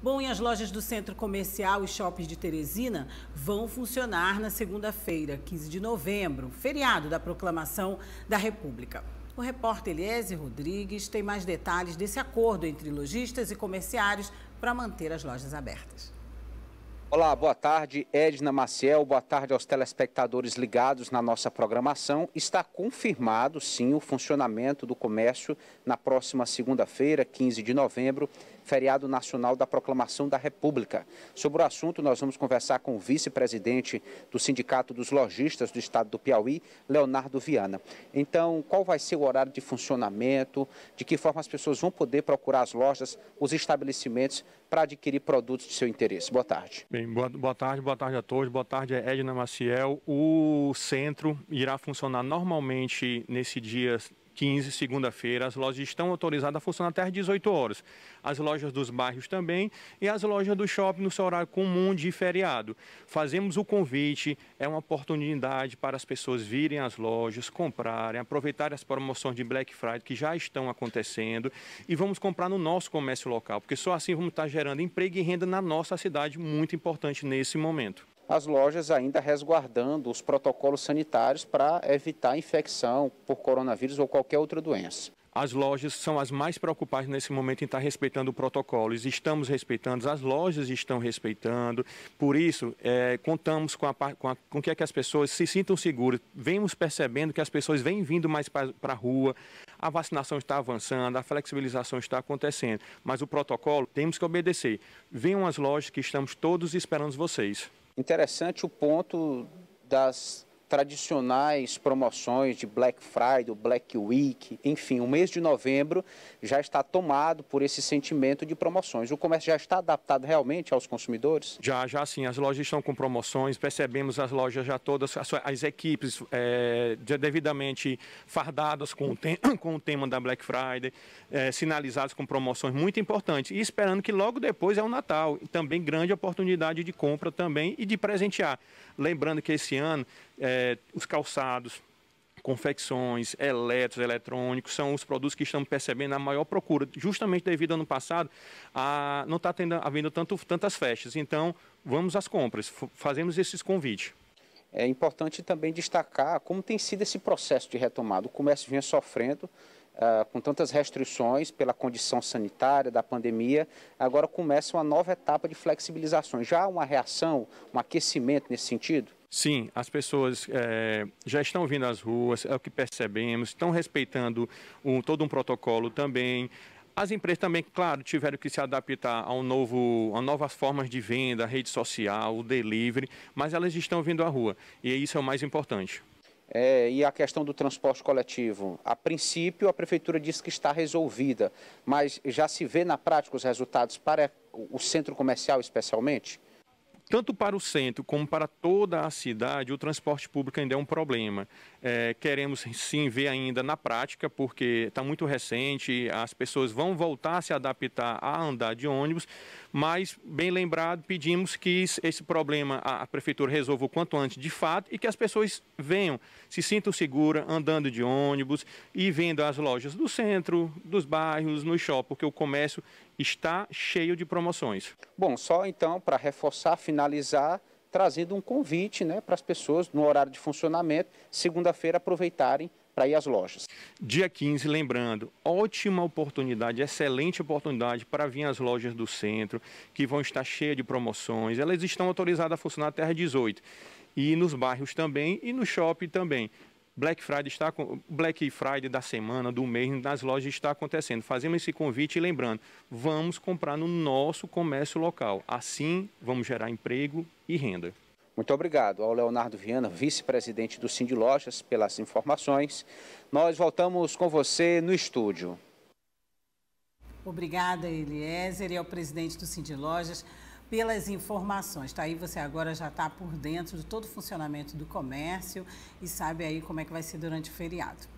Bom, e as lojas do Centro Comercial e Shoppings de Teresina vão funcionar na segunda-feira, 15 de novembro, feriado da proclamação da República. O repórter Eliezer Rodrigues tem mais detalhes desse acordo entre lojistas e comerciários para manter as lojas abertas. Olá, boa tarde, Edna Maciel. Boa tarde aos telespectadores ligados na nossa programação. Está confirmado, sim, o funcionamento do comércio na próxima segunda-feira, 15 de novembro, feriado nacional da Proclamação da República. Sobre o assunto, nós vamos conversar com o vice-presidente do Sindicato dos Lojistas do Estado do Piauí, Leonardo Viana. Então, qual vai ser o horário de funcionamento? De que forma as pessoas vão poder procurar as lojas, os estabelecimentos para adquirir produtos de seu interesse? Boa tarde. Bem, boa, boa, tarde, boa tarde a todos. Boa tarde, é Edna Maciel. O centro irá funcionar normalmente nesse dia 15, segunda-feira, as lojas estão autorizadas a funcionar até às 18 horas. As lojas dos bairros também e as lojas do shopping no seu horário comum de feriado. Fazemos o convite, é uma oportunidade para as pessoas virem às lojas, comprarem, aproveitarem as promoções de Black Friday que já estão acontecendo e vamos comprar no nosso comércio local, porque só assim vamos estar gerando emprego e renda na nossa cidade, muito importante nesse momento as lojas ainda resguardando os protocolos sanitários para evitar infecção por coronavírus ou qualquer outra doença. As lojas são as mais preocupadas nesse momento em estar respeitando o protocolo. Estamos respeitando, as lojas estão respeitando. Por isso, é, contamos com, a, com, a, com que, é que as pessoas se sintam seguras. Vemos percebendo que as pessoas vêm vindo mais para a rua, a vacinação está avançando, a flexibilização está acontecendo. Mas o protocolo temos que obedecer. Venham as lojas que estamos todos esperando vocês. Interessante o ponto das tradicionais promoções de Black Friday, Black Week, enfim, o mês de novembro já está tomado por esse sentimento de promoções. O comércio já está adaptado realmente aos consumidores? Já, já sim. As lojas estão com promoções, percebemos as lojas já todas, as, as equipes é, devidamente fardadas com o, tem, com o tema da Black Friday, é, sinalizadas com promoções muito importantes e esperando que logo depois é o Natal. Também grande oportunidade de compra também e de presentear. Lembrando que esse ano... É, é, os calçados, confecções, eletros, eletrônicos, são os produtos que estamos percebendo a maior procura, justamente devido ao ano passado a não está tendo, havendo tanto, tantas festas. Então, vamos às compras, fazemos esses convites. É importante também destacar como tem sido esse processo de retomada. O comércio vinha sofrendo uh, com tantas restrições pela condição sanitária da pandemia. Agora começa uma nova etapa de flexibilizações. Já há uma reação, um aquecimento nesse sentido? Sim, as pessoas é, já estão vindo às ruas, é o que percebemos, estão respeitando um, todo um protocolo também. As empresas também, claro, tiveram que se adaptar a, um novo, a novas formas de venda, rede social, delivery, mas elas estão vindo à rua e isso é o mais importante. É, e a questão do transporte coletivo. A princípio, a prefeitura diz que está resolvida, mas já se vê na prática os resultados para o centro comercial, especialmente? tanto para o centro como para toda a cidade, o transporte público ainda é um problema. É, queremos sim ver ainda na prática, porque está muito recente, as pessoas vão voltar a se adaptar a andar de ônibus, mas, bem lembrado, pedimos que esse problema a, a Prefeitura resolva o quanto antes de fato e que as pessoas venham, se sintam seguras andando de ônibus e vendo as lojas do centro, dos bairros, no shopping, porque o comércio está cheio de promoções. Bom, só então para reforçar, finalizar, trazendo um convite né, para as pessoas no horário de funcionamento, segunda-feira aproveitarem para ir às lojas. Dia 15, lembrando, ótima oportunidade, excelente oportunidade para vir às lojas do centro, que vão estar cheias de promoções. Elas estão autorizadas a funcionar até às 18 e nos bairros também e no shopping também. Black Friday está Black Friday da semana, do mês, nas lojas está acontecendo. Fazemos esse convite e lembrando, vamos comprar no nosso comércio local. Assim, vamos gerar emprego e renda. Muito obrigado ao Leonardo Viana, vice-presidente do Cindy Lojas, pelas informações. Nós voltamos com você no estúdio. Obrigada, Eliezer, e ao presidente do Cindy Lojas pelas informações. Tá aí você agora já está por dentro de todo o funcionamento do comércio e sabe aí como é que vai ser durante o feriado.